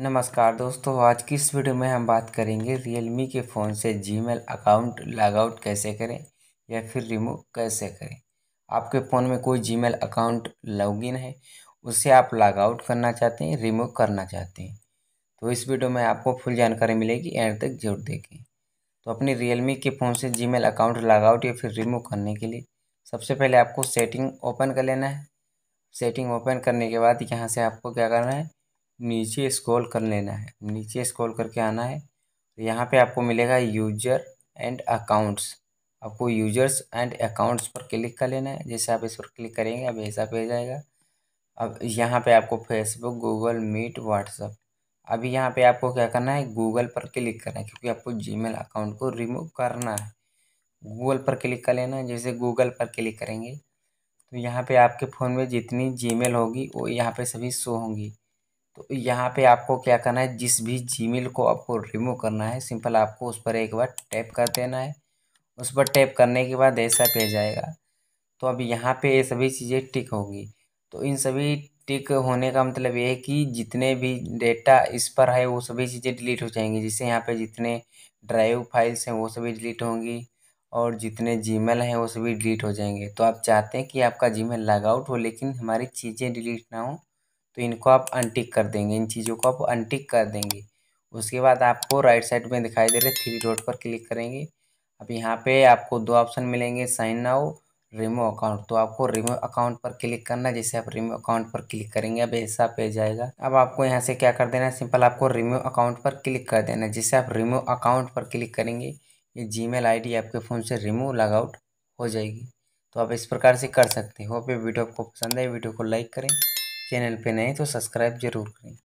नमस्कार दोस्तों आज की इस वीडियो में हम बात करेंगे Realme के फ़ोन से मेल अकाउंट लॉगआउट कैसे करें या फिर रिमूव कैसे करें आपके फ़ोन में कोई मेल अकाउंट लॉगिन है उसे आप लॉगआउट करना चाहते हैं रिमूव करना चाहते हैं तो इस वीडियो में आपको फुल जानकारी मिलेगी एंड तक जरूर देखें तो अपने मी के फ़ोन से मेल अकाउंट लॉगआउट या फिर रिमूव करने के लिए सबसे पहले आपको सेटिंग ओपन कर लेना है सेटिंग ओपन करने के बाद यहाँ से आपको क्या करना है नीचे स्क्रॉल कर लेना है नीचे स्क्रॉल करके आना है यहाँ पे आपको मिलेगा यूजर एंड अकाउंट्स आपको यूजर्स एंड अकाउंट्स पर क्लिक कर लेना है जैसे आप इस पर क्लिक करेंगे अब ऐसा पेज आएगा अब यहाँ पे आपको फेसबुक गूगल मीट व्हाट्सअप अभी यहाँ पे आपको क्या करना है गूगल पर क्लिक करना है क्योंकि आपको जीमेल अकाउंट को रिमूव करना है गूगल पर क्लिक कर लेना है जैसे गूगल पर क्लिक करेंगे तो यहाँ पे आपके फ़ोन में जितनी जीमेल होगी वो यहाँ पे सभी शो होंगी तो यहाँ पे आपको क्या करना है जिस भी जीमेल को आपको रिमूव करना है सिंपल आपको उस पर एक बार टैप कर देना है उस पर टैप करने के बाद ऐसा पेज आएगा तो अब यहाँ पे ये सभी चीज़ें टिक होगी तो इन सभी टिक होने का मतलब ये है कि जितने भी डेटा इस पर है वो सभी चीज़ें डिलीट हो जाएंगी जिससे यहाँ पर जितने ड्राइव फाइल्स हैं वो सभी डिलीट होंगी और जितने जी हैं वो सभी डिलीट हो जाएंगे तो आप चाहते हैं कि आपका जीमेल लॉगआउट हो लेकिन हमारी चीज़ें डिलीट ना हों तो इनको आप अनटिक कर देंगे इन चीज़ों को आप अनटिक कर देंगे उसके बाद आपको राइट साइड में दिखाई दे रहे थ्री डॉट पर क्लिक करेंगे अब यहाँ पे आपको दो ऑप्शन मिलेंगे साइन नाउ रिमो अकाउंट तो आपको रिमो अकाउंट पर क्लिक करना जैसे आप रिमो अकाउंट पर क्लिक करेंगे अब ऐसा पेज आएगा अब आपको यहाँ से क्या कर देना है सिंपल आपको रिमो अकाउंट पर क्लिक कर देना है जैसे आप रिमो अकाउंट पर क्लिक करेंगे ये जी मेल आपके फ़ोन से रिमूव लॉग आउट हो जाएगी तो आप इस प्रकार से कर सकते हो पे वीडियो आपको पसंद है वीडियो को लाइक करें चैनल पे नए तो सब्सक्राइब जरूर करें